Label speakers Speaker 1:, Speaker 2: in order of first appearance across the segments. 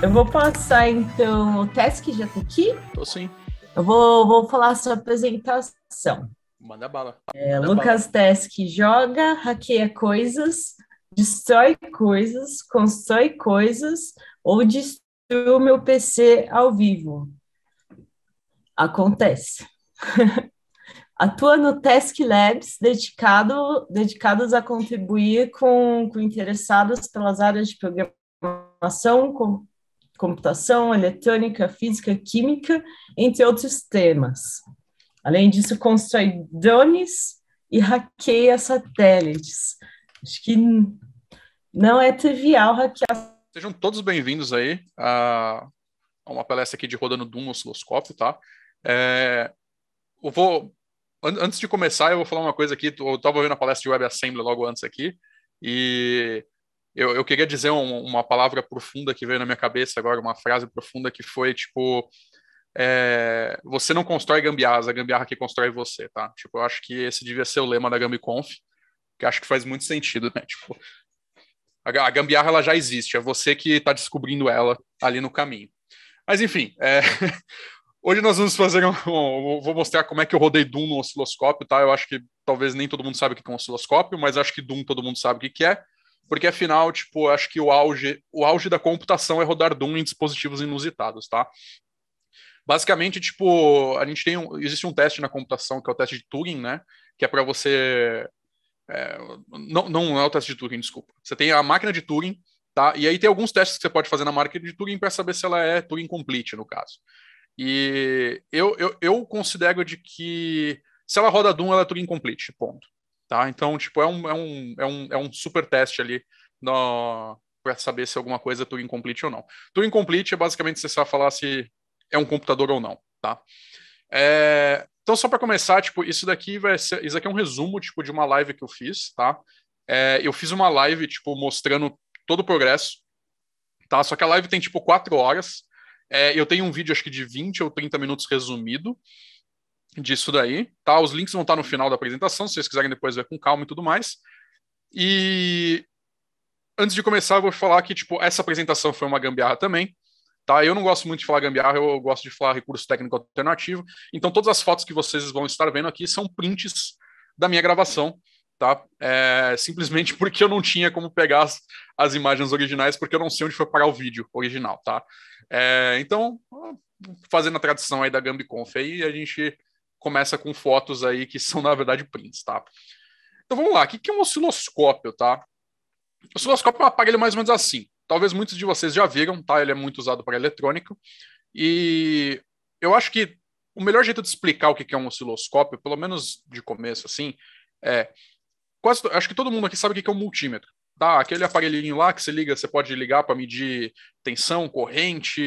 Speaker 1: Eu vou passar então o que já tá aqui? Tô sim. Eu vou, vou falar a sua apresentação. Manda bala. É, Manda Lucas bala. joga, hackeia coisas, destrói coisas, constrói coisas ou destrói o meu PC ao vivo. Acontece. Atua no Task Labs, dedicado, dedicados a contribuir com, com interessados pelas áreas de programação, com, computação, eletrônica, física, química, entre outros temas. Além disso, constrói drones e hackeia satélites. Acho que não é trivial hackear Sejam todos bem-vindos aí a, uma palestra aqui de Rodando Doom Osciloscópio, tá? É, eu vou... An antes de começar, eu vou falar uma coisa aqui. Eu estava vendo a palestra de WebAssembly logo antes aqui e eu, eu queria dizer um, uma palavra profunda que veio na minha cabeça agora, uma frase profunda que foi, tipo... É, você não constrói gambiarras, a gambiarra que constrói você, tá? Tipo, eu acho que esse devia ser o lema da GambiConf, que acho que faz muito sentido, né? Tipo, a, gambiarra ela já existe, é você que está descobrindo ela ali no caminho. Mas enfim, é... hoje nós vamos fazer um, vou mostrar como é que eu rodei Doom no osciloscópio, tá? Eu acho que talvez nem todo mundo sabe o que é um osciloscópio, mas acho que Doom todo mundo sabe o que, é, porque afinal, tipo, acho que o auge, o auge da computação é rodar Doom em dispositivos inusitados, tá? Basicamente, tipo, a gente tem um, existe um teste na computação que é o teste de Turing, né? Que é para você é, não, não é o teste de Turing, desculpa. Você tem a máquina de Turing, tá? E aí tem alguns testes que você pode fazer na máquina de Turing para saber se ela é Turing complete, no caso. E eu, eu, eu considero de que se ela roda Doom, ela é Turing complete, ponto. Tá? Então, tipo, é um, é um, é um, é um super teste ali no... para saber se alguma coisa é Turing complete ou não. Turing complete é basicamente você só falar se é um computador ou não, tá? É, então, só para começar, tipo, isso daqui vai ser, isso aqui é um resumo, tipo, de uma live que eu fiz, tá? É, eu fiz uma live, tipo, mostrando todo o progresso, tá? Só que a live tem, tipo, quatro horas. É, eu tenho um vídeo, acho que de 20 ou 30 minutos resumido disso daí, tá? Os links vão estar no final da apresentação, se vocês quiserem depois ver com calma e tudo mais. E antes de começar, eu vou falar que, tipo, essa apresentação foi uma gambiarra também. Tá? Eu não gosto muito de falar gambiarra, eu gosto de falar recurso técnico alternativo. Então, todas as fotos que vocês vão estar vendo aqui são prints da minha gravação. Tá? É, simplesmente porque eu não tinha como pegar as, as, imagens originais, porque eu não sei onde foi parar o vídeo original, tá? É, então, fazendo a tradição aí da GambiConf aí, a gente começa com fotos aí que são, na verdade, prints, tá? Então vamos lá, o que é um osciloscópio, tá? O osciloscópio é um aparelho mais ou menos assim. Talvez muitos de vocês já viram, tá? Ele é muito usado para eletrônico. E eu acho que o melhor jeito de explicar o que é um osciloscópio, pelo menos de começo, assim, é. Quase, acho que todo mundo aqui sabe o que é um multímetro. Tá, aquele aparelhinho lá que você liga, você pode ligar para medir tensão, corrente,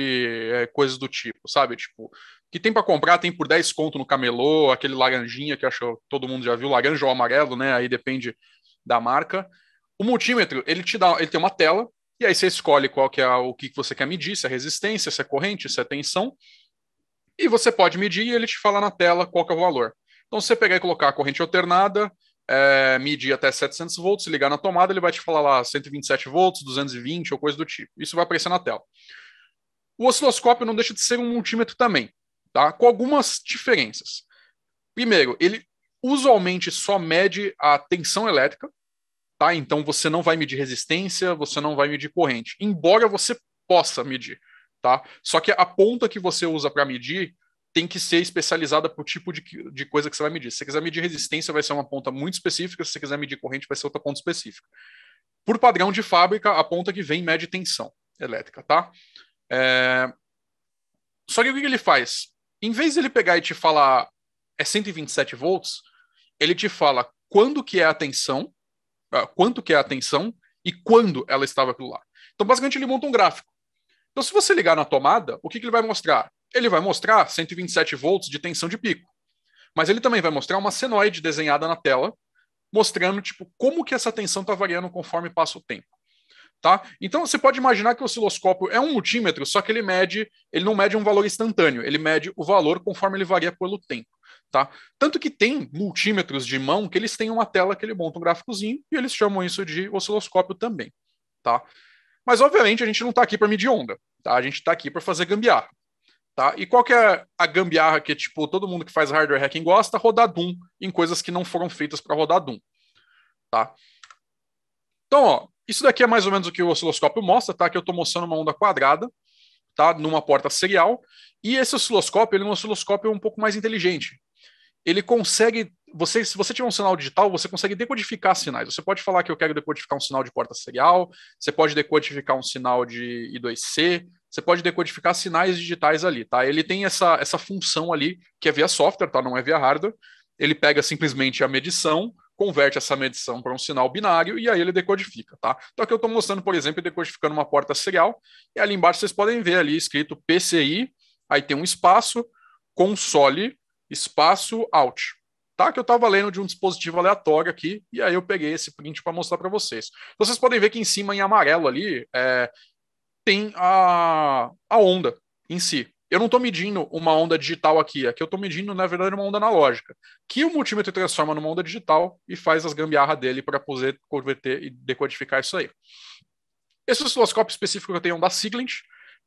Speaker 1: é, coisas do tipo, sabe? Tipo, que tem para comprar, tem por 10 conto no camelô, aquele laranjinha que acho todo mundo já viu, laranja ou amarelo, né? Aí depende da marca. O multímetro, ele te dá, ele tem uma tela e aí você escolhe qual que é o que você quer medir, se é resistência, se é corrente, se é tensão. E você pode medir e ele te fala na tela qual que é o valor. Então, se você pegar e colocar a corrente alternada, é, medir até 700 volts, ligar na tomada, ele vai te falar lá 127 volts, 220 ou coisa do tipo. Isso vai aparecer na tela. O osciloscópio não deixa de ser um multímetro também, tá? com algumas diferenças. Primeiro, ele usualmente só mede a tensão elétrica, tá? Então você não vai medir resistência, você não vai medir corrente, embora você possa medir, tá? Só que a ponta que você usa para medir tem que ser especializada para o tipo de, de coisa que você vai medir. Se você quiser medir resistência, vai ser uma ponta muito específica, se você quiser medir corrente, vai ser outra ponta específica. Por padrão de fábrica, a ponta que vem mede tensão elétrica, tá? É... Só que o que ele faz? Em vez de ele pegar e te falar é 127 volts, ele te fala quando que é a tensão, ah, quanto que é a tensão e quando ela estava aquilo lá. Então, basicamente, ele monta um gráfico. Então, se você ligar na tomada, o que, que ele vai mostrar? Ele vai mostrar 127 volts de tensão de pico. Mas ele também vai mostrar uma senoide desenhada na tela, mostrando tipo como que essa tensão está variando conforme passa o tempo. Tá? Então você pode imaginar que o osciloscópio é um multímetro, só que ele mede, ele não mede um valor instantâneo, ele mede o valor conforme ele varia pelo tempo. Tá? Tanto que tem multímetros de mão que eles têm uma tela que ele monta um gráficozinho e eles chamam isso de osciloscópio também. Tá? Mas, obviamente, a gente não está aqui para medir onda. Tá? A gente está aqui para fazer gambiarra. Tá? E qual que é a gambiarra que tipo todo mundo que faz hardware hacking gosta? Rodar Doom em coisas que não foram feitas para rodar Doom, tá? Então, ó, isso daqui é mais ou menos o que o osciloscópio mostra, tá? Que eu estou mostrando uma onda quadrada, tá? Numa porta serial. E esse osciloscópio, ele é um osciloscópio um pouco mais inteligente, ele consegue. Você, se você tiver um sinal digital, você consegue decodificar sinais. Você pode falar que eu quero decodificar um sinal de porta serial, você pode decodificar um sinal de I2C, você pode decodificar sinais digitais ali, tá? Ele tem essa, essa função ali, que é via software, tá? Não é via hardware. Ele pega simplesmente a medição, converte essa medição para um sinal binário e aí ele decodifica, tá? Então aqui eu estou mostrando, por exemplo, decodificando uma porta serial, e ali embaixo vocês podem ver ali escrito PCI, aí tem um espaço, console, espaço out. Tá? Que eu estava lendo de um dispositivo aleatório aqui, e aí eu peguei esse print para mostrar para vocês. Então, vocês podem ver que em cima, em amarelo ali, é, tem a, a onda em si. Eu não estou medindo uma onda digital aqui, aqui é eu estou medindo, na verdade, uma onda analógica, que o multímetro transforma numa onda digital e faz as gambiarra dele para poder converter e decodificar isso aí. Esse osciloscópio específico que eu tenho é um da Siglent,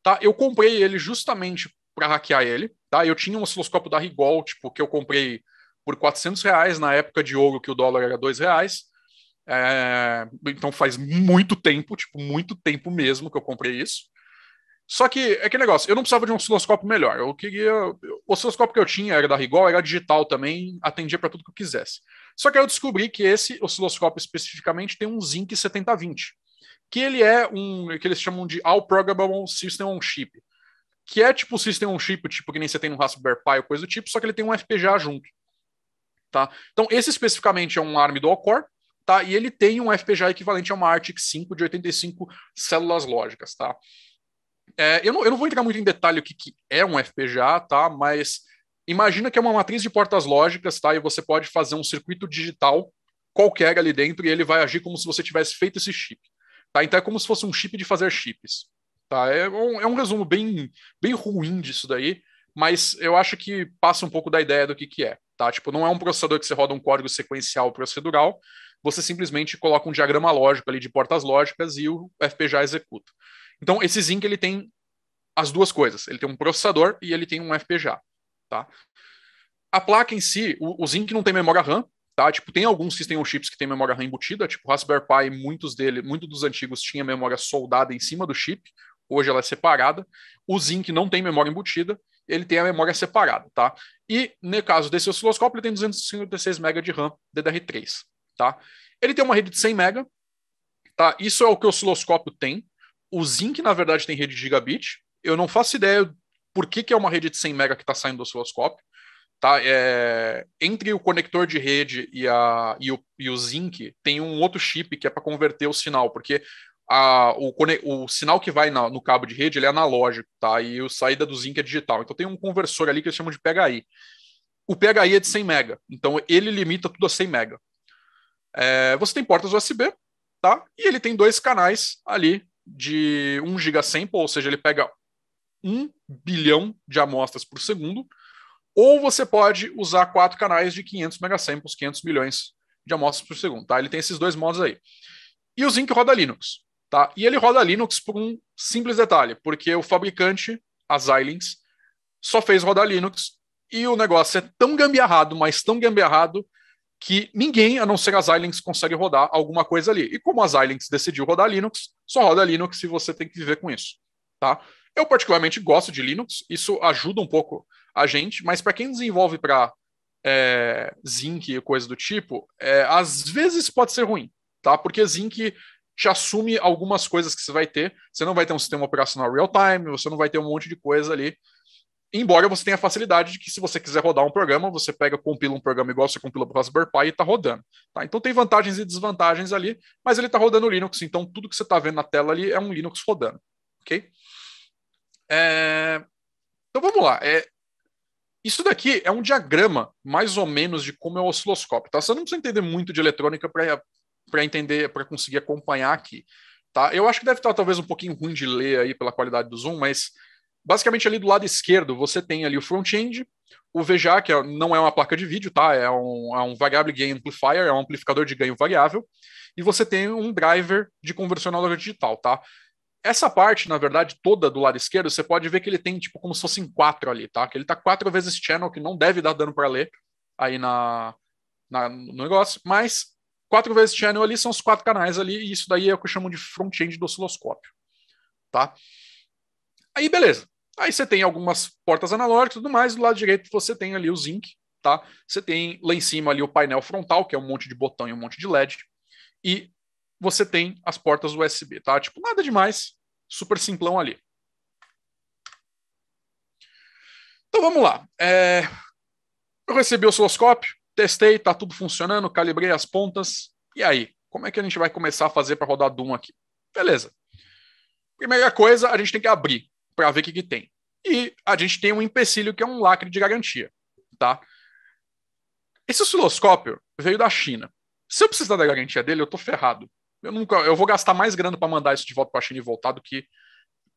Speaker 1: tá? Eu comprei ele justamente para hackear ele. Tá? Eu tinha um osciloscópio da Rigol, tipo, que eu comprei por 400 reais na época de ouro que o dólar era 2 reais. É, então faz muito tempo, tipo, muito tempo mesmo que eu comprei isso. Só que é que negócio, eu não precisava de um osciloscópio melhor. Eu queria. O osciloscópio que eu tinha era da Rigol, era digital também, atendia para tudo que eu quisesse. Só que eu descobri que esse osciloscópio especificamente tem um Zinc 7020, que ele é um que eles chamam de All Programmable System on Chip que é tipo o System on Chip, tipo que nem você tem no Raspberry Pi ou coisa do tipo, só que ele tem um FPGA junto. Tá? Então, esse especificamente é um ARM dual-core, tá? e ele tem um FPGA equivalente a uma Arctic 5 de 85 células lógicas. Tá? É, eu, não, eu não vou entrar muito em detalhe o que, que é um FPGA, tá? mas imagina que é uma matriz de portas lógicas, tá? E você pode fazer um circuito digital qualquer ali dentro e ele vai agir como se você tivesse feito esse chip, tá? Então é como se fosse um chip de fazer chips, Tá? É, um, é um resumo bem, bem ruim disso daí, mas eu acho que passa um pouco da ideia do que, que é. Tá? Tipo, não é um processador que você roda um código sequencial procedural, você simplesmente coloca um diagrama lógico ali de portas lógicas e o FPGA executa. Então, esse Zinc ele tem as duas coisas. Ele tem um processador e ele tem um FPGA. Tá? A placa em si, o, o Zinc não tem memória RAM, tá? Tipo, tem alguns System têm chips que têm memória RAM embutida, tipo o Raspberry Pi, muitos dele, muitos dos antigos tinha memória soldada em cima do chip hoje ela é separada. O Zinc não tem memória embutida, ele tem a memória separada, tá? E no caso desse osciloscópio, ele tem 256 MB de RAM DDR3, tá? Ele tem uma rede de 100 MB, tá? Isso é o que o osciloscópio tem. O Zinc, na verdade, tem rede de gigabit. Eu não faço ideia por que, que é uma rede de 100 MB que está saindo do osciloscópio. Tá? É... entre o conector de rede e, a, e, o, e o Zinc tem um outro chip que é para converter o sinal, porque a, o, o, sinal que vai na, no cabo de rede ele é analógico, tá? E a saída do zinc é digital. Então tem um conversor ali que eles chamam de PHI. O PHI é de 100 mega, então ele limita tudo a 100 mega. É, você tem portas USB, tá? E ele tem dois canais ali de 1 giga sample, ou seja, ele pega 1 bilhão de amostras por segundo, ou você pode usar quatro canais de 500 samples, 500 milhões de amostras por segundo, tá? Ele tem esses dois modos aí. E o Zinc roda Linux. Tá? E ele roda Linux por um simples detalhe, porque o fabricante, a Xilinx, só fez rodar Linux e o negócio é tão gambiarrado, mas tão gambiarrado, que ninguém, a não ser a Xilinx, consegue rodar alguma coisa ali. E como a Xilinx decidiu rodar Linux, só roda Linux e você tem que viver com isso. Tá? Eu particularmente gosto de Linux, isso ajuda um pouco a gente, mas para quem desenvolve para é, Zinc e coisa do tipo, é, às vezes pode ser ruim, tá? Porque Zinc te assume algumas coisas que você vai ter. Você não vai ter um sistema operacional real-time, você não vai ter um monte de coisa ali. Embora você tenha a facilidade de que, se você quiser rodar um programa, você pega, compila um programa igual você compila para o Raspberry Pi e está rodando. Tá? Então tem vantagens e desvantagens ali, mas ele está rodando Linux, então tudo que você está vendo na tela ali é um Linux rodando. Ok? É... Então vamos lá. É... Isso daqui é um diagrama, mais ou menos, de como é o osciloscópio. Tá? Você não precisa entender muito de eletrônica para para entender, para conseguir acompanhar aqui. Tá? Eu acho que deve estar talvez um pouquinho ruim de ler aí pela qualidade do zoom, mas basicamente ali do lado esquerdo você tem ali o front-end, o VGA, que é, não é uma placa de vídeo, tá? É um, é um variable gain amplifier, é um amplificador de ganho variável, e você tem um driver de conversão analógica digital, tá? Essa parte, na verdade, toda do lado esquerdo, você pode ver que ele tem tipo como se fossem quatro ali, tá? Que ele tá quatro vezes channel, que não deve dar dano para ler aí na, na, no negócio, mas Quatro vezes channel ali são os quatro canais ali, e isso daí é o que eu chamo de front-end do osciloscópio. Tá? Aí, beleza. Aí você tem algumas portas analógicas e tudo mais. Do lado direito você tem ali o zinc, tá? Você tem lá em cima ali o painel frontal, que é um monte de botão e um monte de LED. E você tem as portas USB, tá? Tipo, nada demais, super simplão ali. Então vamos lá. É... Eu recebi o osciloscópio, Testei, tá tudo funcionando, calibrei as pontas. E aí? Como é que a gente vai começar a fazer para rodar Doom aqui? Beleza. Primeira coisa, a gente tem que abrir para ver o que, que tem. E a gente tem um empecilho que é um lacre de garantia, tá? Esse osciloscópio veio da China. Se eu precisar da garantia dele, eu tô ferrado. Eu nunca, eu vou gastar mais grana para mandar isso de volta para a China e voltar do que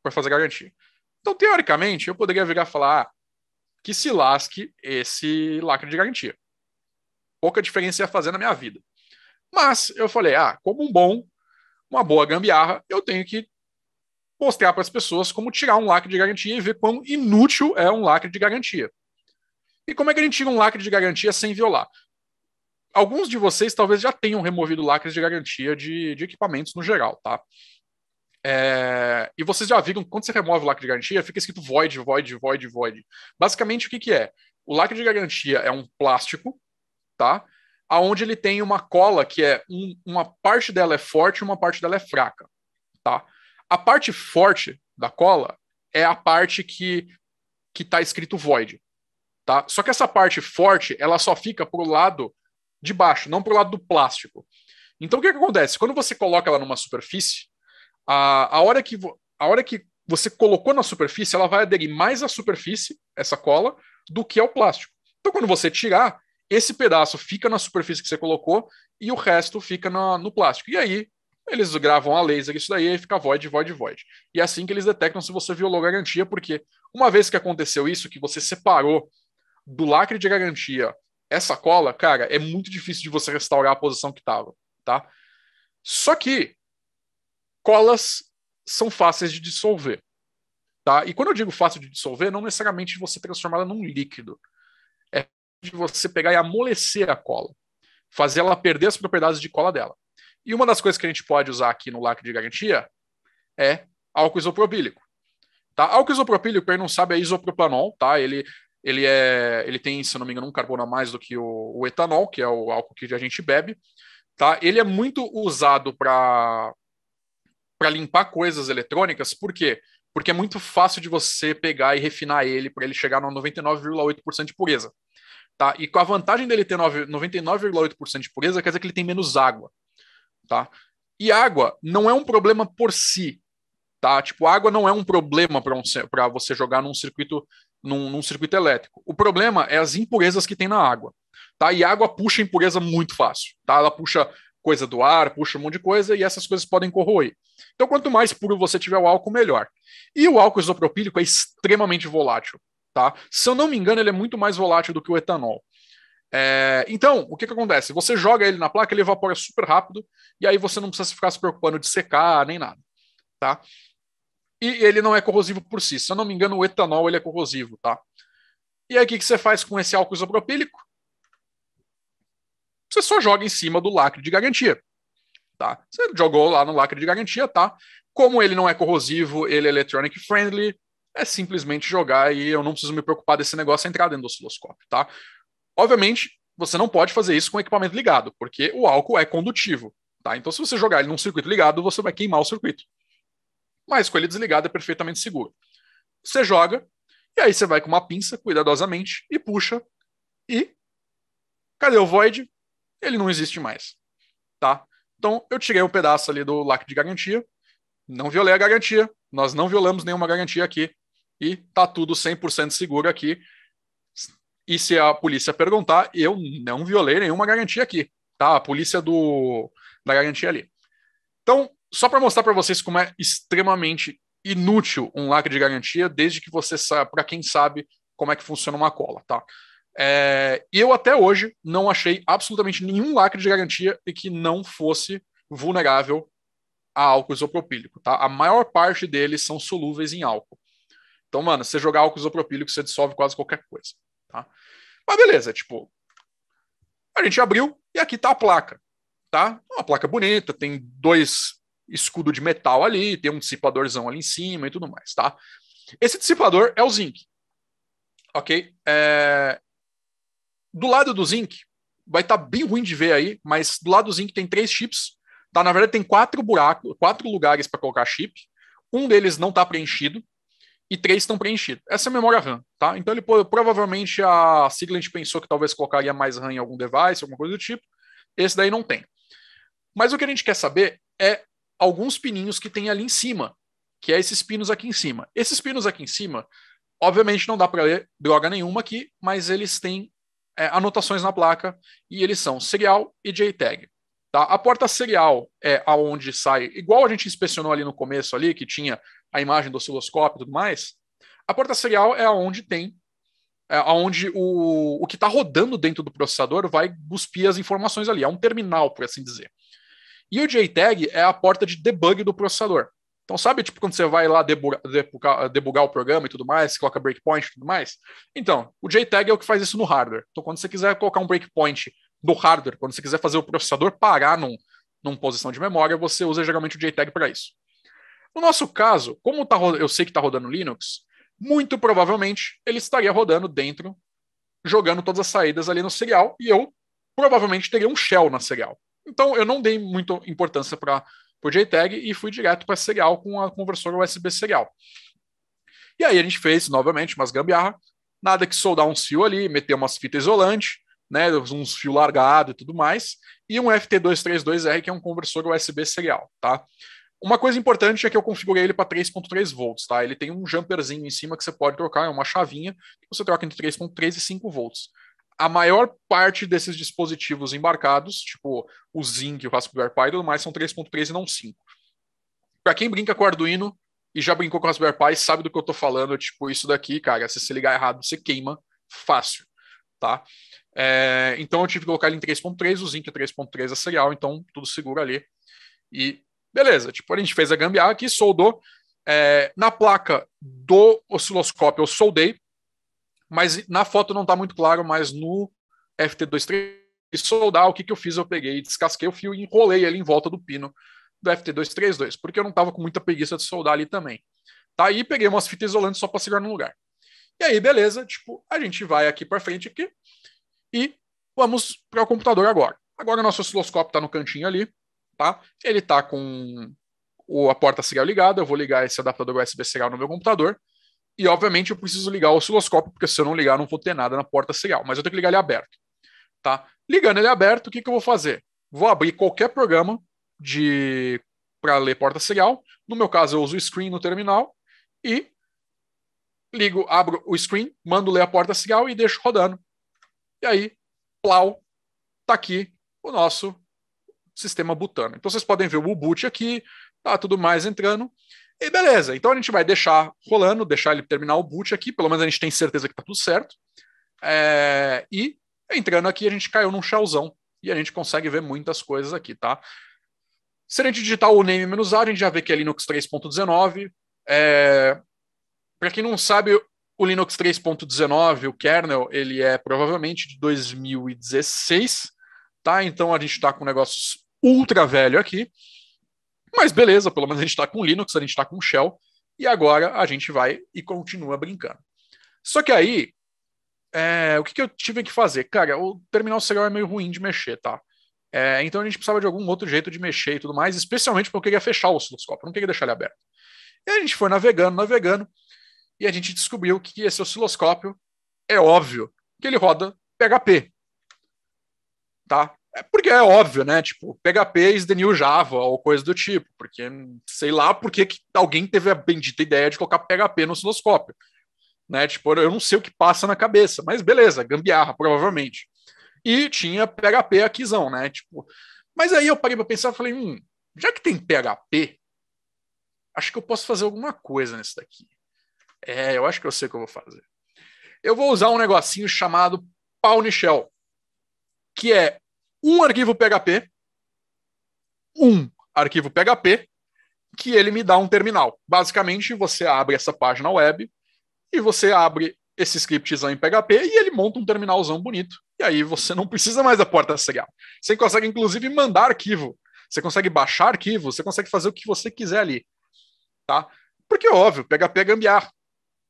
Speaker 1: para fazer garantia. Então, teoricamente, eu poderia virar e falar ah, que se lasque esse lacre de garantia pouca diferença ia fazer na minha vida. Mas eu falei, ah, como um bom, uma boa gambiarra, eu tenho que mostrar para as pessoas como tirar um lacre de garantia e ver quão inútil é um lacre de garantia. E como é que a gente tira um lacre de garantia sem violar? Alguns de vocês talvez já tenham removido lacres de garantia de, de equipamentos no geral, tá? É, e vocês já viram, quando você remove o lacre de garantia, fica escrito void, void, void, void. Basicamente, o que, que é? O lacre de garantia é um plástico tá? Aonde ele tem uma cola que é um, uma parte dela é forte e uma parte dela é fraca, tá? A parte forte da cola é a parte que que tá escrito void, tá? Só que essa parte forte, ela só fica pro lado de baixo, não pro lado do plástico. Então o que, que acontece? Quando você coloca ela numa superfície, a, a hora que a hora que você colocou na superfície, ela vai aderir mais à superfície, essa cola, do que ao plástico. Então, quando você tirar, esse pedaço fica na superfície que você colocou e o resto fica no, no plástico. E aí eles gravam a laser isso daí e fica void, void, void. E é assim que eles detectam se você violou a garantia, porque uma vez que aconteceu isso, que você separou do lacre de garantia essa cola, cara, é muito difícil de você restaurar a posição que estava, tá? Só que colas são fáceis de dissolver, tá? E quando eu digo fácil de dissolver, não necessariamente você transformá-la num líquido de você pegar e amolecer a cola, fazer ela perder as propriedades de cola dela. E uma das coisas que a gente pode usar aqui no lacre de garantia é álcool isopropílico. Tá? Álcool isopropílico, para quem não sabe, é isopropanol, tá? Ele, ele, é, ele tem, se não me engano, um carbono a mais do que o, o etanol, que é o álcool que a gente bebe. Tá? Ele é muito usado para limpar coisas eletrônicas, por quê? Porque é muito fácil de você pegar e refinar ele para ele chegar no 99,8% de pureza. Tá? E com a vantagem dele ter 99,8% de pureza, quer dizer que ele tem menos água. Tá? E água não é um problema por si. Tá? Tipo, água não é um problema para um, você jogar num circuito num, num, circuito elétrico. O problema é as impurezas que tem na água. Tá? E água puxa impureza muito fácil. Tá? Ela puxa coisa do ar, puxa um monte de coisa e essas coisas podem corroer. Então, quanto mais puro você tiver o álcool, melhor. E o álcool isopropílico é extremamente volátil. Tá? Se eu não me engano, ele é muito mais volátil do que o etanol. É, então, o que, que acontece? Você joga ele na placa, ele evapora super rápido, e aí você não precisa ficar se preocupando de secar nem nada. Tá? E ele não é corrosivo por si. Se eu não me engano, o etanol ele é corrosivo. Tá? E aí, o que, que você faz com esse álcool isopropílico? Você só joga em cima do lacre de garantia. Tá? Você jogou lá no lacre de garantia, tá? Como ele não é corrosivo, ele é electronic friendly, é simplesmente jogar e eu não preciso me preocupar desse negócio entrar dentro do osciloscópio, tá? Obviamente, você não pode fazer isso com equipamento ligado, porque o álcool é condutivo, tá? Então, se você jogar ele num circuito ligado, você vai queimar o circuito. Mas com ele desligado é perfeitamente seguro. Você joga, e aí você vai com uma pinça, cuidadosamente, e puxa, e... Cadê o Void? Ele não existe mais, tá? Então, eu tirei um pedaço ali do lacre de garantia, não violei a garantia, nós não violamos nenhuma garantia aqui, e tá tudo 100% seguro aqui. E se a polícia perguntar, eu não violei nenhuma garantia aqui, tá? A polícia do da garantia ali. Então, só para mostrar para vocês como é extremamente inútil um lacre de garantia, desde que você saiba, para quem sabe como é que funciona uma cola, tá? É, eu até hoje não achei absolutamente nenhum lacre de garantia e que não fosse vulnerável a álcool isopropílico. Tá? A maior parte deles são solúveis em álcool. Então, mano, você jogar álcool isopropílico, você dissolve quase qualquer coisa. Tá? Mas beleza, tipo, a gente abriu e aqui tá a placa. Tá? É uma placa bonita, tem dois escudos de metal ali, tem um dissipadorzão ali em cima e tudo mais, tá? Esse dissipador é o zinc. Ok? É... Do lado do zinc, vai estar tá bem ruim de ver aí, mas do lado do zinc tem três chips. Tá? Na verdade, tem quatro buracos, quatro lugares para colocar chip. Um deles não está preenchido, e três estão preenchidos. Essa é a memória RAM, tá? Então ele provavelmente a Siglent pensou que talvez colocaria mais RAM em algum device, alguma coisa do tipo. Esse daí não tem. Mas o que a gente quer saber é alguns pininhos que tem ali em cima, que é esses pinos aqui em cima. Esses pinos aqui em cima, obviamente não dá para ler droga nenhuma aqui, mas eles têm é, anotações na placa e eles são serial e JTAG. Tá? A porta serial é aonde sai, igual a gente inspecionou ali no começo ali, que tinha a imagem do osciloscópio e tudo mais, a porta serial é onde tem, é onde o, o que está rodando dentro do processador vai cuspir as informações ali, é um terminal, por assim dizer. E o JTAG é a porta de debug do processador. Então, sabe, tipo, quando você vai lá debugar, debugar, o programa e tudo mais, coloca breakpoint e tudo mais? Então, o JTAG é o que faz isso no hardware. Então, quando você quiser colocar um breakpoint no hardware, quando você quiser fazer o processador parar num, numa posição de memória, você usa geralmente o JTAG para isso. No nosso caso, como tá, eu sei que está rodando Linux, muito provavelmente ele estaria rodando dentro, jogando todas as saídas ali no serial, e eu provavelmente teria um shell na serial. Então eu não dei muita importância para o JTAG e fui direto para serial com a conversora USB serial. E aí a gente fez novamente umas gambiarra, nada que soldar um fio ali, meter umas fitas isolante, né, uns fios largados e tudo mais, e um FT232R, que é um conversor USB serial, tá? Uma coisa importante é que eu configurei ele para 3.3 volts, tá? Ele tem um jumperzinho em cima que você pode trocar, é uma chavinha, que você troca entre 3.3 e 5 volts. A maior parte desses dispositivos embarcados, tipo o Zinc, o Raspberry Pi e tudo mais, são 3.3 e não 5. Para quem brinca com o Arduino e já brincou com o Raspberry Pi, sabe do que eu tô falando, tipo, isso daqui, cara, se você ligar errado, você queima fácil, tá? É, então eu tive que colocar ele em 3.3, o Zinc é 3.3 a serial, então tudo seguro ali. E Beleza, tipo, a gente fez a gambiarra aqui, soldou. É, na placa do osciloscópio eu soldei, mas na foto não está muito claro, mas no FT23 soldar, o que, que eu fiz? Eu peguei, descasquei o fio e enrolei ele em volta do pino do FT232, porque eu não estava com muita preguiça de soldar ali também. Tá? E peguei umas fitas isolantes só para segurar no lugar. E aí, beleza, tipo, a gente vai aqui para frente aqui e vamos para o computador agora. Agora nosso osciloscópio está no cantinho ali, tá? Ele está com o, a porta serial ligada, eu vou ligar esse adaptador USB serial no meu computador, e obviamente eu preciso ligar o osciloscópio, porque se eu não ligar, não vou ter nada na porta serial, mas eu tenho que ligar ele aberto, tá? Ligando ele aberto, o que, que eu vou fazer? Vou abrir qualquer programa de para ler porta serial, no meu caso eu uso o screen no terminal, e ligo, abro o screen, mando ler a porta serial e deixo rodando. E aí, plau, tá aqui o nosso sistema butano. Então vocês podem ver o boot aqui, tá tudo mais entrando. E beleza, então a gente vai deixar rolando, deixar ele terminar o boot aqui, pelo menos a gente tem certeza que tá tudo certo. É, e entrando aqui, a gente caiu num shellzão e a gente consegue ver muitas coisas aqui, tá? Se a gente digitar o name-a, a gente já vê que é Linux 3.19. É... Para quem não sabe, o Linux 3.19, o kernel, ele é provavelmente de 2016 tá? Então a gente está com negócios ultra velho aqui, mas beleza, pelo menos a gente está com Linux, a gente está com Shell, e agora a gente vai e continua brincando. Só que aí, é, o que, que, eu tive que fazer? Cara, o terminal serial é meio ruim de mexer, tá? É, então a gente precisava de algum outro jeito de mexer e tudo mais, especialmente porque eu queria fechar o osciloscópio, não queria deixar ele aberto. E a gente foi navegando, navegando, e a gente descobriu que esse osciloscópio é óbvio que ele roda PHP tá? É porque é óbvio, né? Tipo, PHP is the new Java ou coisa do tipo, porque sei lá por que alguém teve a bendita ideia de colocar PHP no osciloscópio. Né? Tipo, eu não sei o que passa na cabeça, mas beleza, gambiarra, provavelmente. E tinha PHP aquisão, né? Tipo, mas aí eu parei para pensar e falei, hum, já que tem PHP, acho que eu posso fazer alguma coisa nesse daqui. É, eu acho que eu sei o que eu vou fazer. Eu vou usar um negocinho chamado PowerShell, que é um arquivo PHP, um arquivo PHP, que ele me dá um terminal. Basicamente, você abre essa página web e você abre esse scriptzão em PHP e ele monta um terminalzão bonito. E aí você não precisa mais da porta serial. Você consegue, inclusive, mandar arquivo. Você consegue baixar arquivo, você consegue fazer o que você quiser ali. Tá? Porque, óbvio, PHP é gambiarra.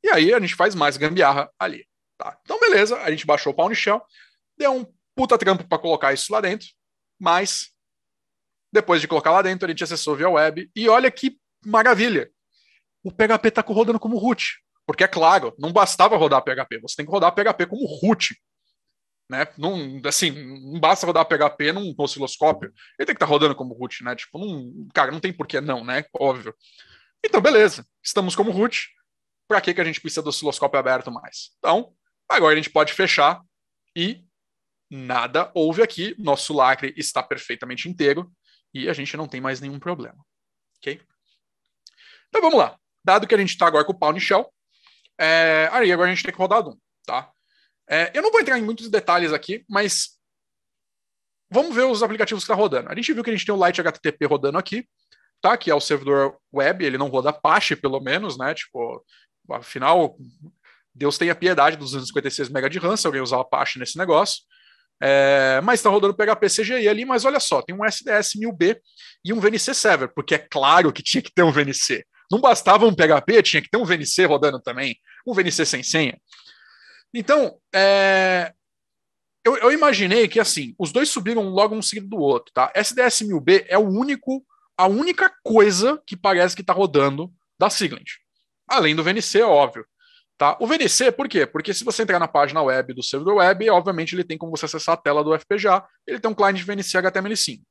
Speaker 1: E aí a gente faz mais gambiarra ali. Tá? Então, beleza, a gente baixou o chão, deu um Puta trampo para colocar isso lá dentro, mas depois de colocar lá dentro, a gente acessou via web e olha que maravilha. O PHP está rodando como root, porque é claro, não bastava rodar PHP, você tem que rodar PHP como root. Né? Não, assim, não basta rodar PHP num osciloscópio. Ele tem que estar tá rodando como root, né? Tipo, não, cara, não tem porquê não, né? Óbvio. Então, beleza. Estamos como root. Para que, que a gente precisa do osciloscópio aberto mais? Então, agora a gente pode fechar e nada houve aqui, nosso lacre está perfeitamente inteiro e a gente não tem mais nenhum problema. Ok? Então vamos lá. Dado que a gente está agora com o pau no é... aí agora a gente tem que rodar um, tá? É, eu não vou entrar em muitos detalhes aqui, mas vamos ver os aplicativos que está rodando. A gente viu que a gente tem o Light HTTP rodando aqui, tá? Que é o servidor web, ele não roda Apache, pelo menos, né? Tipo, afinal, Deus tenha piedade dos 256 MB de RAM se alguém usar Apache nesse negócio. É, mas está rodando PHP CGI ali, mas olha só, tem um SDS 1000B e um VNC Server, porque é claro que tinha que ter um VNC. Não bastava um PHP, tinha que ter um VNC rodando também, um VNC sem senha. Então, é, eu, eu, imaginei que assim, os dois subiram logo um seguido do outro, tá? SDS 1000B é o único, a única coisa que parece que está rodando da Siglent. Além do VNC, é óbvio. Tá? O VNC, por quê? Porque se você entrar na página web do servidor web, obviamente ele tem como você acessar a tela do FPGA, ele tem um cliente VNC HTML5.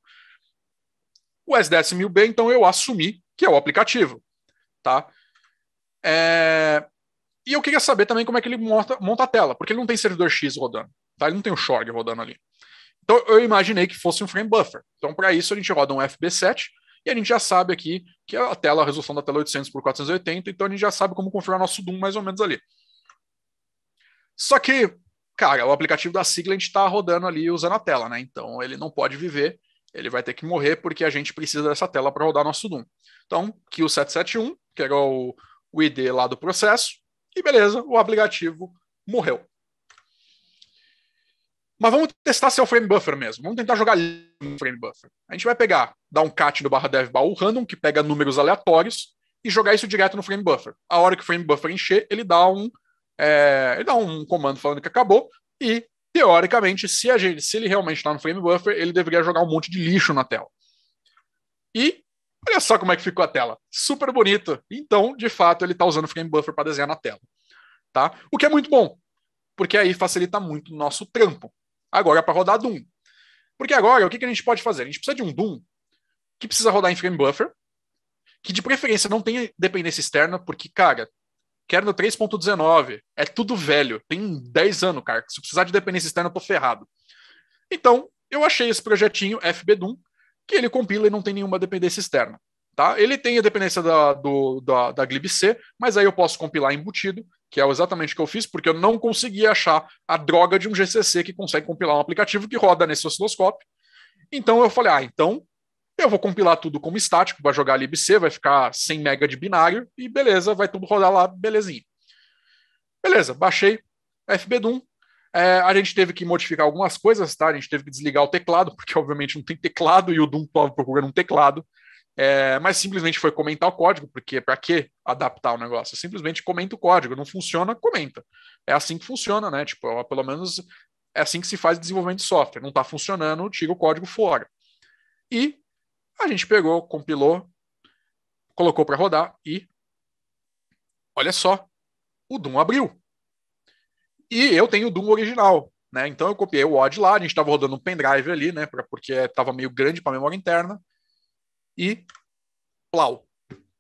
Speaker 1: O s 10000 b então, eu assumi que é o aplicativo. Tá? É... E eu queria saber também como é que ele monta, monta a tela, porque ele não tem servidor X rodando, tá? ele não tem o um SHORG rodando ali. Então, eu imaginei que fosse um frame buffer. Então, para isso, a gente roda um FB7, e a gente já sabe aqui que a tela, a resolução da tela é 800 por 480, então a gente já sabe como configurar nosso Doom mais ou menos ali. Só que, cara, o aplicativo da sigla a gente está rodando ali usando a tela, né? Então ele não pode viver, ele vai ter que morrer porque a gente precisa dessa tela para rodar nosso Doom. Então, que é o 771, que era o, o ID lá do processo, e beleza, o aplicativo morreu. Mas vamos testar seu frame buffer mesmo. Vamos tentar jogar no frame buffer. A gente vai pegar, dar um cat no barra dev baú random, que pega números aleatórios, e jogar isso direto no frame buffer. A hora que o frame buffer encher, ele dá um, é, ele dá um comando falando que acabou, e teoricamente, se, a gente, se ele realmente está no frame buffer, ele deveria jogar um monte de lixo na tela. E olha só como é que ficou a tela. Super bonito. Então, de fato, ele está usando o frame buffer para desenhar na tela. Tá? O que é muito bom, porque aí facilita muito o nosso trampo. Agora é para rodar Doom. Porque agora, o que, que a gente pode fazer? A gente precisa de um Doom que precisa rodar em frame buffer, que de preferência não tenha dependência externa, porque, cara, kernel 3.19 é tudo velho, tem 10 anos, cara. Se precisar de dependência externa, eu tô ferrado. Então, eu achei esse projetinho FBDoom, que ele compila e não tem nenhuma dependência externa. Tá? Ele tem a dependência da, do, da, da glibc, mas aí eu posso compilar embutido que é exatamente o que eu fiz, porque eu não conseguia achar a droga de um GCC que consegue compilar um aplicativo que roda nesse osciloscópio. Então eu falei, ah, então eu vou compilar tudo como estático, vai jogar libc, vai ficar 100 mega de binário e beleza, vai tudo rodar lá, belezinha. Beleza, baixei fb É, a gente teve que modificar algumas coisas, tá? A gente teve que desligar o teclado, porque obviamente não tem teclado e o Doom estava procurando um teclado. É, mas simplesmente foi comentar o código, porque para que adaptar o negócio? Simplesmente comenta o código, não funciona, comenta. É assim que funciona, né? Tipo, é pelo menos é assim que se faz desenvolvimento de software. Não está funcionando, tira o código fora. E a gente pegou, compilou, colocou para rodar e olha só, o Doom abriu. E eu tenho o Doom original, né? Então eu copiei o OD lá, a gente estava rodando um pendrive ali, né? Pra, porque estava meio grande para memória interna e plau.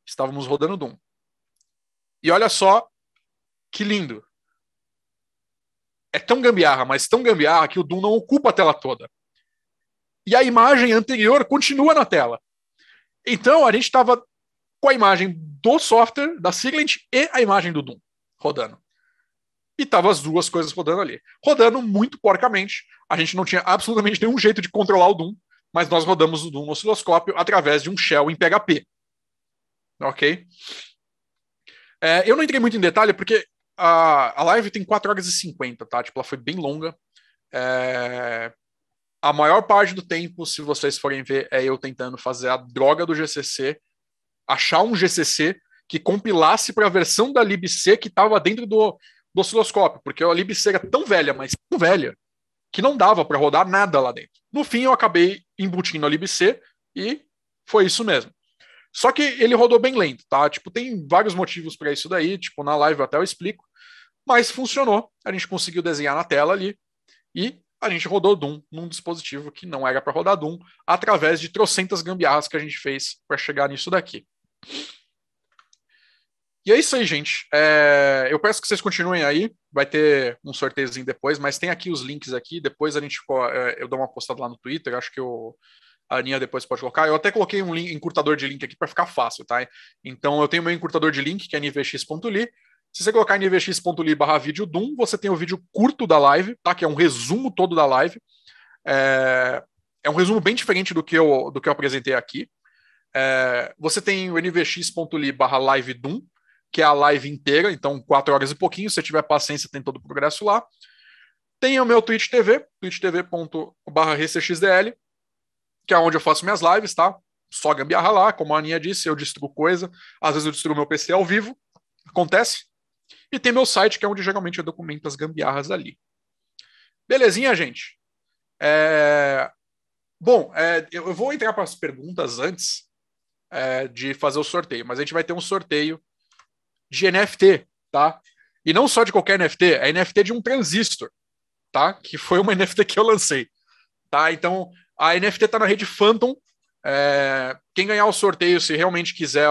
Speaker 1: Estávamos rodando Doom. E olha só que lindo. É tão gambiarra, mas tão gambiarra que o Doom não ocupa a tela toda. E a imagem anterior continua na tela. Então a gente estava com a imagem do software, da Siglent e a imagem do Doom rodando. E tava as duas coisas rodando ali. Rodando muito porcamente. A gente não tinha absolutamente nenhum jeito de controlar o Doom mas nós rodamos um osciloscópio através de um shell em PHP. Ok? É, eu não entrei muito em detalhe, porque a, a live tem 4 horas e 50, tá? Tipo, ela foi bem longa. É, a maior parte do tempo, se vocês forem ver, é eu tentando fazer a droga do GCC, achar um GCC que compilasse para a versão da libc que estava dentro do, do osciloscópio, porque a libc era tão velha, mas tão velha, que não dava para rodar nada lá dentro. No fim, eu acabei embutindo a libc e foi isso mesmo. Só que ele rodou bem lento, tá? Tipo, tem vários motivos para isso daí, tipo, na live eu até eu explico, mas funcionou. A gente conseguiu desenhar na tela ali e a gente rodou Doom num dispositivo que não era para rodar Doom, através de trocentas gambiarras que a gente fez para chegar nisso daqui. E é isso aí, gente. É, eu peço que vocês continuem aí. Vai ter um sorteiozinho depois, mas tem aqui os links aqui. Depois a gente é, eu dou uma postada lá no Twitter. Acho que eu, a Aninha depois pode colocar. Eu até coloquei um link, encurtador de link aqui para ficar fácil, tá? Então eu tenho meu encurtador de link, que é nvx.li. Se você colocar nvx.ly barra vídeo Doom, você tem o vídeo curto da live, tá? Que é um resumo todo da live. É, é um resumo bem diferente do que eu, do que eu apresentei aqui. É, você tem o nvx.ly barra live Doom, que é a live inteira, então quatro horas e pouquinho, se tiver paciência tem todo o progresso lá. Tem o meu Twitch TV, twitch.tv.barra rcxdl, que é onde eu faço minhas lives, tá? Só gambiarra lá, como a Aninha disse, eu destruo coisa, às vezes eu destruo meu PC ao vivo, acontece. E tem meu site, que é onde geralmente eu documento as gambiarras ali. Belezinha, gente? É... Bom, é, eu vou entrar para as perguntas antes é, de fazer o sorteio, mas a gente vai ter um sorteio de NFT, tá? E não só de qualquer NFT, é NFT de um transistor, tá? Que foi uma NFT que eu lancei, tá? Então, a NFT tá na rede Phantom. É, quem ganhar o sorteio, se realmente quiser,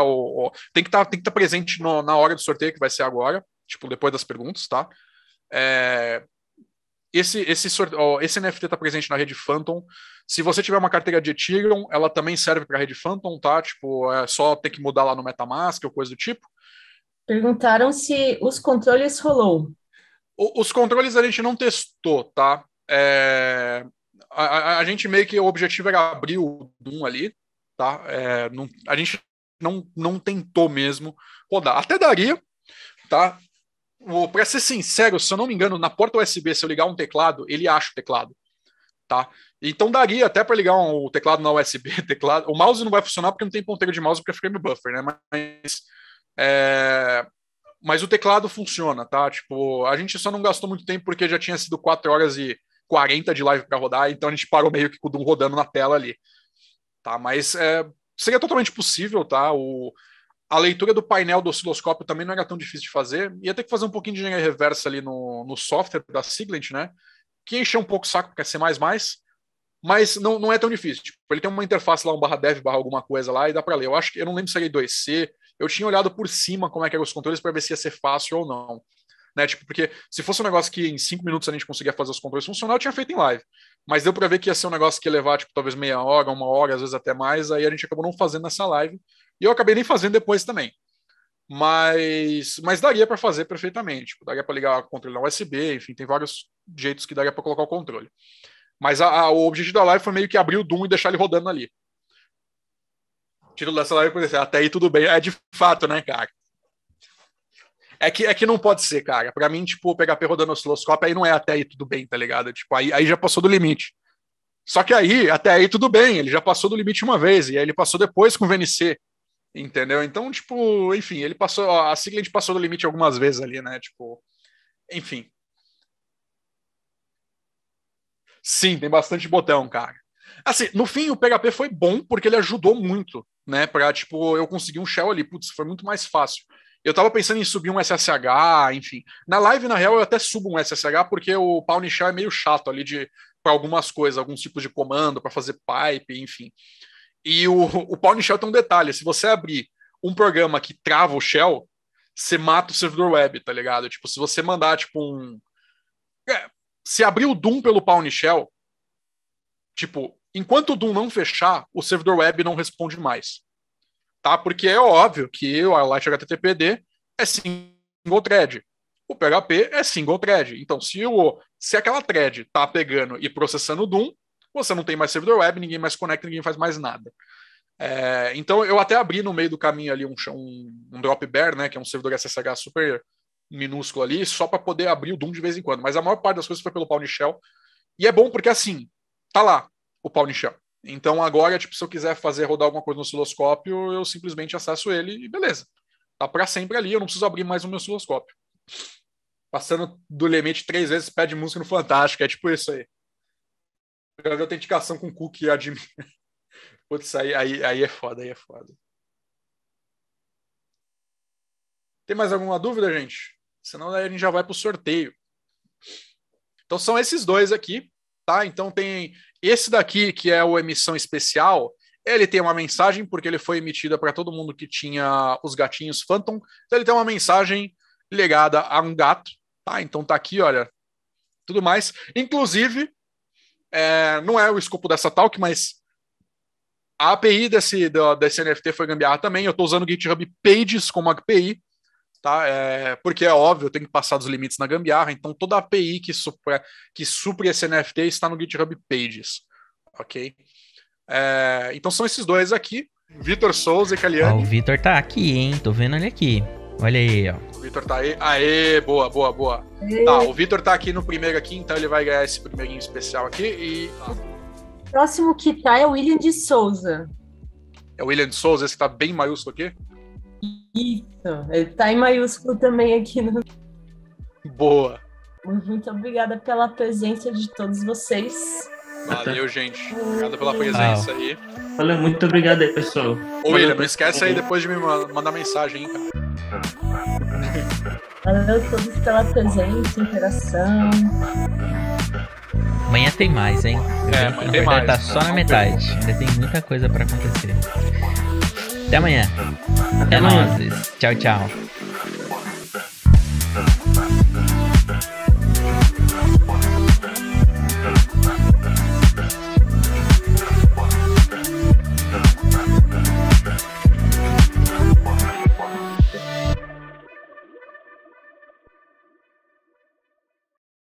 Speaker 1: tem que tá, estar tá presente no, na hora do sorteio, que vai ser agora, tipo, depois das perguntas, tá? É, esse, esse, ó, esse NFT está presente na rede Phantom. Se você tiver uma carteira de Ethereum, ela também serve para a rede Phantom, tá? Tipo, é só ter que mudar lá no MetaMask ou coisa do tipo. Perguntaram se os controles rolou. O, os controles a gente não testou, tá? É, a, a, a, gente meio que o objetivo era abrir o Doom ali, tá? É, não, a gente não, não tentou mesmo rodar. Até daria, tá? Para ser sincero, se eu não me engano, na porta USB, se eu ligar um teclado, ele acha o teclado, tá? Então daria até para ligar um, o teclado na USB, teclado. O mouse não vai funcionar porque não tem ponteiro de mouse porque é frame buffer, né? Mas é... Mas o teclado funciona, tá? Tipo, a gente só não gastou muito tempo porque já tinha sido 4 horas e 40 de live para rodar, então a gente parou meio que com o Doom rodando na tela ali. Tá, mas é... seria totalmente possível, tá? O, a leitura do painel do osciloscópio também não era tão difícil de fazer. Ia ter que fazer um pouquinho de engenharia reversa ali no, no software da Siglent, né? Que encheu um pouco o saco para ser mais, mais. Mas não, não é tão difícil. Tipo, ele tem uma interface lá, um barra dev, barra alguma coisa lá, e dá para ler. Eu acho que eu não lembro se era é I2C eu tinha olhado por cima como é que eram os controles para ver se ia ser fácil ou não. Né? Tipo, porque se fosse um negócio que em cinco minutos a gente conseguia fazer os controles funcionar, eu tinha feito em live. Mas deu para ver que ia ser um negócio que ia levar, tipo, talvez meia hora, uma hora, às vezes até mais. Aí a gente acabou não fazendo essa live. E eu acabei nem fazendo depois também. Mas, mas daria para fazer perfeitamente. Tipo, daria para ligar o controle na USB, enfim, tem vários jeitos que daria para colocar o controle. Mas a, a, o objetivo da live foi meio que abrir o Doom e deixar ele rodando ali título da Salário Presidencial. Assim, ah, até aí tudo bem. É de fato, né, cara? É que, é que não pode ser, cara. Pra mim, tipo, o PHP rodando osciloscópio aí não é até aí tudo bem, tá ligado? Tipo, aí, aí já passou do limite. Só que aí, até aí tudo bem, ele já passou do limite uma vez, e aí ele passou depois com o VNC, entendeu? Então, tipo, enfim, ele passou, a sigla a passou do limite algumas vezes ali, né? Tipo, enfim. Sim, tem bastante botão, cara. Assim, no fim, o PHP foi bom porque ele ajudou muito né? Para tipo, eu conseguir um shell ali, putz, foi muito mais fácil. Eu tava pensando em subir um SSH, enfim. Na live, na real, eu até subo um SSH porque o Pound Shell é meio chato ali de para algumas coisas, alguns tipos de comando, para fazer pipe, enfim. E o, o Pound Shell tem um detalhe: se você abrir um programa que trava o Shell, você mata o servidor web, tá ligado? Tipo, se você mandar, tipo, um. É, se abrir o Doom pelo Pound Shell, tipo, enquanto o Doom não fechar, o servidor web não responde mais. Tá? Porque é óbvio que o Light HTTPD é single thread. O PHP é single thread. Então, se, o, se aquela thread está pegando e processando o Doom, você não tem mais servidor web, ninguém mais conecta, ninguém faz mais nada. É, então, eu até abri no meio do caminho ali um, um, um drop bear, né, que é um servidor SSH super minúsculo ali, só para poder abrir o Doom de vez em quando. Mas a maior parte das coisas foi pelo PowerShell. E é bom porque, assim, tá lá, o pau no chão. Então agora, tipo, se eu quiser fazer rodar alguma coisa no osciloscópio, eu simplesmente acesso ele e beleza. Tá para sempre ali, eu não preciso abrir mais o meu osciloscópio. Passando do limite três vezes, pede música no Fantástico, é tipo isso aí. Pra ver autenticação com cookie admin. Putz, aí, aí, aí é foda, aí é foda. Tem mais alguma dúvida, gente? Senão daí a gente já vai pro sorteio. Então são esses dois aqui tá? Então tem esse daqui que é o emissão especial, ele tem uma mensagem porque ele foi emitida para todo mundo que tinha os gatinhos Phantom. Então ele tem uma mensagem ligada a um gato, tá? Então tá aqui, olha, tudo mais. Inclusive, é, não é o escopo dessa talk, mas a API desse, do, desse NFT foi gambiarra também. Eu estou usando o GitHub Pages como API tá? É, porque é óbvio, tem que passar dos limites na gambiarra, então toda API que, supra, que supre esse NFT está no GitHub Pages, ok? É, então são esses dois aqui, Vitor Souza e Caliani. Ó, o Vitor tá aqui, hein? Tô vendo ele aqui. Olha aí, ó. O Vitor tá aí. Aê, boa, boa, boa. E... Tá, o Vitor tá aqui no primeiro aqui, então ele vai ganhar esse primeirinho especial aqui e... O ah. próximo que tá é o William de Souza. É o William de Souza, esse que tá bem maiúsculo aqui? Isso, ele tá em maiúsculo também aqui no. Boa. Muito obrigada pela presença de todos vocês. Valeu, gente. Obrigado pela presença aí. Valeu, muito obrigado aí, pessoal. Ô, William, não esquece aí depois de me mandar mensagem, hein, cara. Valeu a todos pela presença, interação. Amanhã tem mais, hein?
Speaker 2: É, amanhã tem tá mais. Tá só na
Speaker 1: metade. Ainda tem muita coisa pra acontecer. Até amanhã.
Speaker 2: Até, Até mais.
Speaker 1: Tchau, tchau.